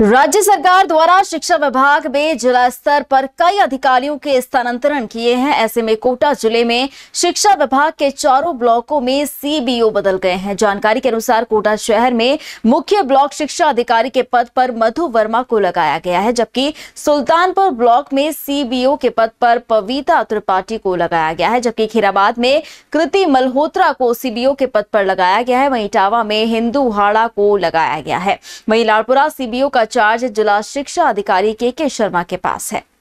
राज्य सरकार द्वारा शिक्षा विभाग में जिला स्तर पर कई अधिकारियों के स्थानांतरण किए हैं ऐसे में कोटा जिले में शिक्षा विभाग के चारों ब्लॉकों में सीबीओ बदल गए हैं जानकारी के अनुसार कोटा शहर में मुख्य ब्लॉक शिक्षा अधिकारी के पद पर मधु वर्मा को लगाया गया है जबकि सुल्तानपुर ब्लॉक में सीबीओ के पद पर पविता त्रिपाठी को लगाया गया है जबकि खीराबाद में कृति मल्होत्रा को सीबीओ के पद पर लगाया गया है वही इटावा में हिंदू हाड़ा को लगाया गया है वही लालपुरा सीबीओ का प्राचार्य जिला शिक्षा अधिकारी के के शर्मा के पास है